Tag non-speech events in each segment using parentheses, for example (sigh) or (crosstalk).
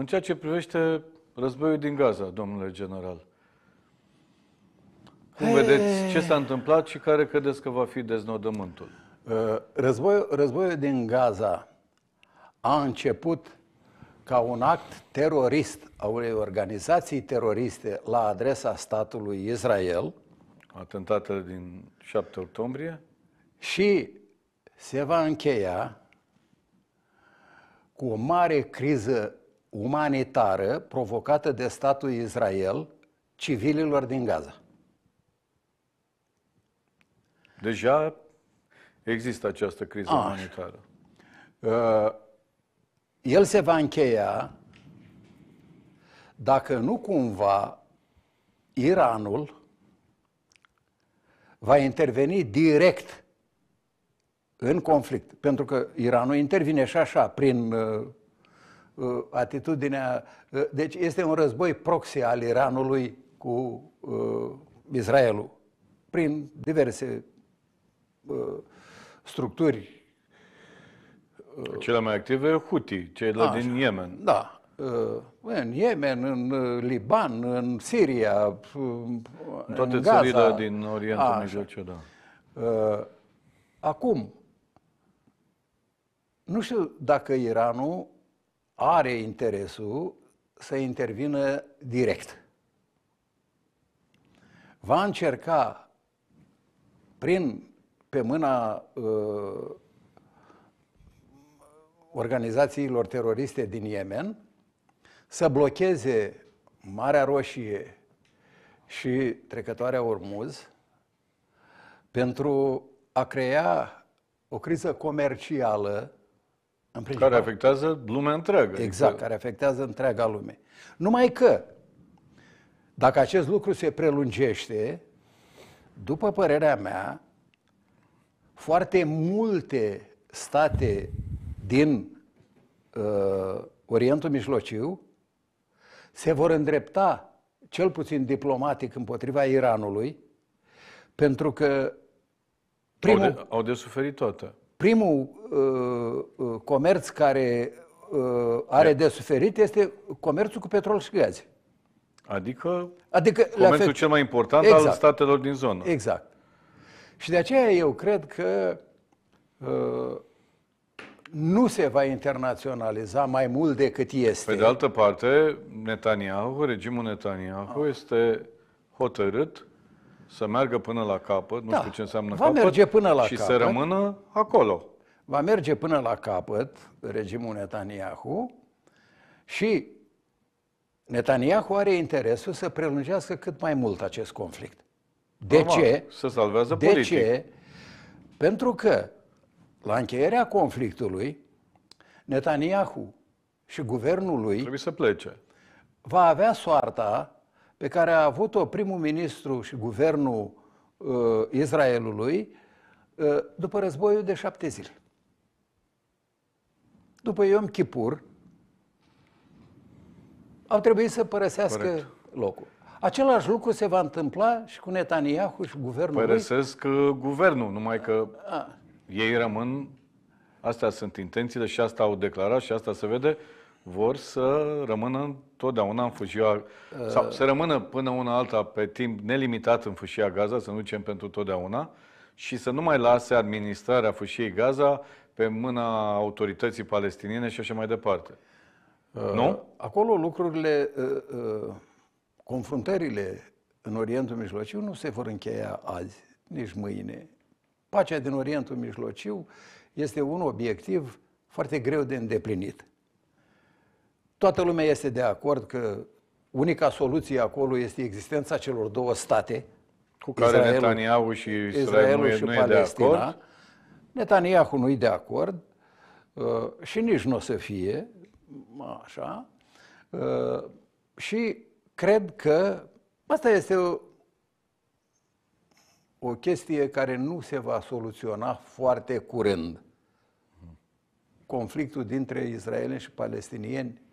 În ceea ce privește războiul din Gaza, domnule general, cum hey. Păi- vedeți ce s-a întâmplat și care credeți că va fi deznodământul? Ă, războiul, războiul din Gaza a început ca un act terorist a unei organizații teroriste la adresa statului Israel. Atentatele din 7 octombrie. Și se va încheia cu o mare criză umanitară provocată de statul Israel civililor din Gaza. Deja există această criză Așa. umanitară. Uh, el se va încheia dacă nu cumva Iranul va interveni direct în conflict. Pentru că Iranul intervine și așa, prin uh, Uh, atitudinea... Uh, deci este un război proxy al Iranului cu uh, Israelul, prin diverse structuri. Cele mai active Houthi, cei A, din Yemen. Da, în Yemen, în Liban, în Siria, în toate în Gaza. țările din Orientul A, Mijlociu, da. Acum, nu știu dacă Iranul are interesul să intervină direct. Va încerca prin pe mâna uh, organizațiilor teroriste din Yemen să blocheze Marea Roșie și trecătoarea Ormuz pentru a crea o criză comercială în Care afectează lumea întreagă. Exact, adică- care afectează întreaga lume. Numai că, dacă acest lucru se prelungește, după părerea mea, foarte multe state din uh, Orientul Mijlociu se vor îndrepta, cel puțin diplomatic, împotriva Iranului, pentru că primul... Au de, au de suferit toată primul uh, uh, comerț care uh, are de suferit este comerțul cu petrol și gaze. Adică, adică comerțul fel... cel mai important exact. al statelor din zonă. Exact. Și de aceea eu cred că uh, nu se va internaționaliza mai mult decât este. Pe de altă parte, Netanyahu, regimul Netanyahu ah. este hotărât să meargă până la capăt, nu da, știu ce înseamnă va capăt, merge până la și capăt, să rămână acolo. Va merge până la capăt regimul Netanyahu și Netanyahu are interesul să prelungească cât mai mult acest conflict. De Normal, ce? Să salvează De politic. ce? Pentru că la încheierea conflictului, Netanyahu și guvernul lui trebuie să plece. Va avea soarta pe care a avut-o primul ministru și guvernul uh, Israelului uh, după războiul de șapte zile. După Iom Kipur, au trebuit să părăsească Corect. locul. Același lucru se va întâmpla și cu Netanyahu și guvernul Părăsesc lui. Uh, guvernul, numai că a. ei rămân, astea sunt intențiile și asta au declarat și asta se vede, vor să rămână totdeauna în fâșia, sau uh. să rămână până una alta pe timp nelimitat în fâșia Gaza, să nu ducem pentru totdeauna, și să nu mai lase administrarea fâșiei Gaza pe mâna autorității palestiniene și așa mai departe. Uh, nu? Acolo lucrurile, uh, uh, confruntările în Orientul Mijlociu nu se vor încheia azi, nici mâine. Pacea din Orientul Mijlociu este un obiectiv foarte greu de îndeplinit. Toată lumea este de acord că unica soluție acolo este existența celor două state, cu care Israelul, Netanyahu și Israelul, Israelul nu, și nu Palestina. De acord. Netanyahu nu e de acord uh, și nici nu o să fie, așa. Uh, și cred că asta este o, o chestie care nu se va soluționa foarte curând. Conflictul dintre Israeleni și palestinieni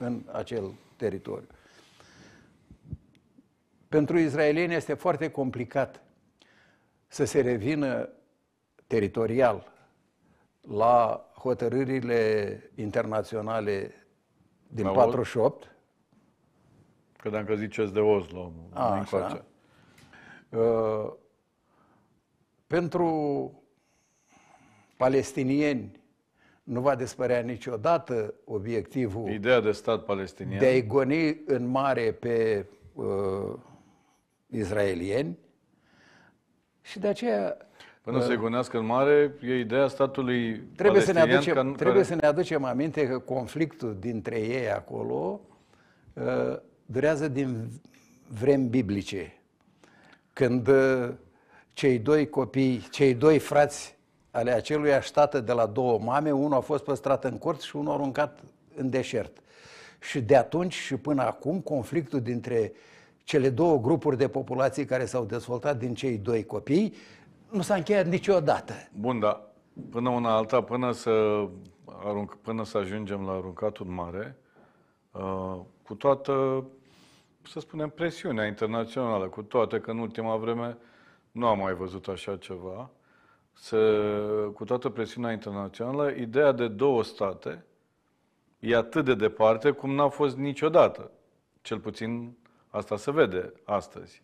în acel teritoriu. Pentru izraelieni este foarte complicat să se revină teritorial la hotărârile internaționale din Aud? 48. Că dacă ziceți de Oslo, A, așa. Uh, pentru palestinieni nu va dispărea niciodată obiectivul Ideea de stat palestinian. de a-i goni în mare pe uh, izraelieni și de aceea Până uh, se gonească în mare, e ideea statului trebuie să ne aducem, care... Trebuie să ne aducem aminte că conflictul dintre ei acolo uh, durează din vremi biblice. Când uh, cei doi copii, cei doi frați ale acelui aștată de la două mame, unul a fost păstrat în cort și unul aruncat în deșert. Și de atunci și până acum, conflictul dintre cele două grupuri de populații care s-au dezvoltat din cei doi copii nu s-a încheiat niciodată. Bun, dar până una alta, până să, arunc, până să ajungem la aruncatul mare, uh, cu toată, să spunem, presiunea internațională, cu toate că în ultima vreme nu am mai văzut așa ceva, să, cu toată presiunea internațională, ideea de două state e atât de departe cum n-a fost niciodată. Cel puțin asta se vede astăzi.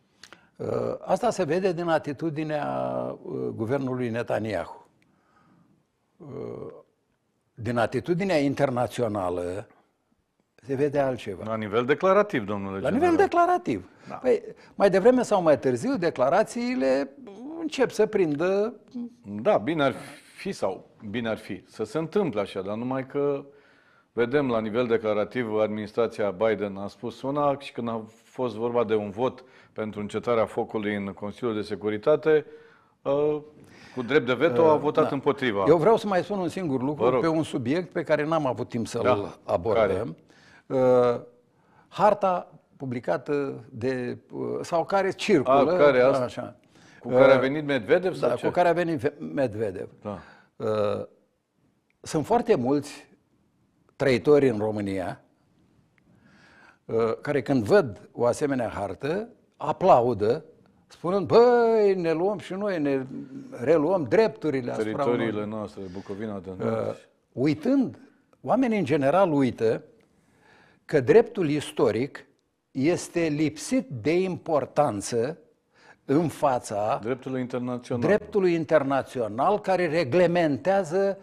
Uh, asta se vede din atitudinea uh, guvernului Netanyahu. Uh, din atitudinea internațională se vede altceva. La nivel declarativ, domnule La general. nivel declarativ. Da. Păi, mai devreme sau mai târziu, declarațiile încep să prindă... Da, bine ar fi sau bine ar fi să se întâmple așa, dar numai că vedem la nivel declarativ administrația Biden a spus una și când a fost vorba de un vot pentru încetarea focului în Consiliul de Securitate, ă, cu drept de veto a ă, votat da. împotriva. Eu vreau să mai spun un singur lucru pe un subiect pe care n-am avut timp să-l da. abordăm. Care? Ă, harta publicată de sau care circulă a, care da, asta? așa. Cu care a uh, venit Medvedev? Sau da, ce? cu care a venit Medvedev. Da. Uh, sunt foarte mulți trăitori în România uh, care când văd o asemenea hartă, aplaudă spunând, băi, ne luăm și noi, ne reluăm drepturile Teritoriile asupra noastre, Bucovina de uh, Uitând, oamenii în general uită că dreptul istoric este lipsit de importanță în fața dreptului internațional, dreptului internațional care reglementează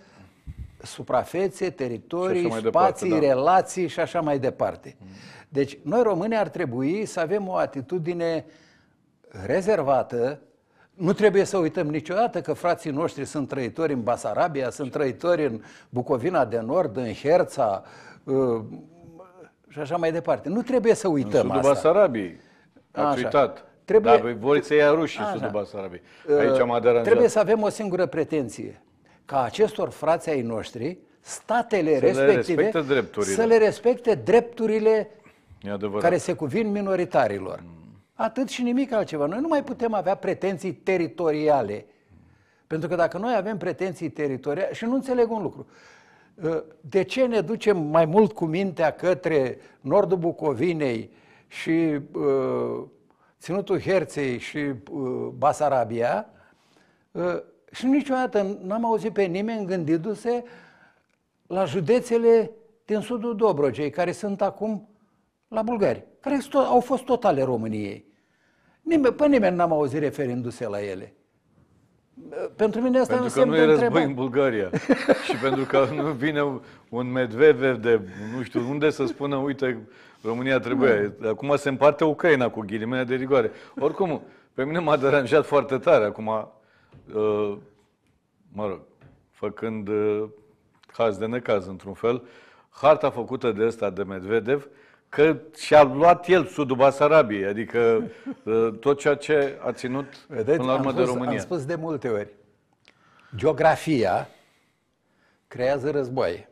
suprafețe, teritorii, spații, departe, da. relații și așa mai departe. Deci noi românii ar trebui să avem o atitudine rezervată nu trebuie să uităm niciodată că frații noștri sunt trăitori în Basarabia, sunt trăitori în Bucovina de Nord, în Herța uh, și așa mai departe. Nu trebuie să uităm în asta. Basarabiei, ați Așa. uitat. Trebuie... Dar vor să ia rușii A, Sudul Basarabiei. Aici m-a uh, deranjat. Trebuie să avem o singură pretenție. Ca acestor frații ai noștri, statele să respective le drepturile. să le respecte drepturile care se cuvin minoritarilor. Mm. Atât și nimic altceva. Noi nu mai putem avea pretenții teritoriale. Pentru că dacă noi avem pretenții teritoriale, și nu înțeleg un lucru, uh, de ce ne ducem mai mult cu mintea către nordul Bucovinei și uh, ținutul Herței și uh, Basarabia uh, și niciodată n-am auzit pe nimeni gândindu-se la județele din sudul Dobrogei, care sunt acum la bulgari, care au fost totale României. Nimeni, pe nimeni n-am auzit referindu-se la ele. Pentru mine asta pentru că nu e război în Bulgaria (laughs) și pentru că nu vine un Medvedev de nu știu unde să spună, uite, România trebuie. Da. Acum se împarte Ucraina cu ghilimele de rigoare. Oricum, pe mine m-a deranjat foarte tare acum, uh, mă rog, făcând uh, caz de necaz într-un fel, harta făcută de ăsta de Medvedev, uh, că și-a luat el sudul Basarabiei, adică (laughs) uh, tot ceea ce a ținut Vedeți, până la urmă spus, de România. Am spus de multe ori, geografia creează războaie.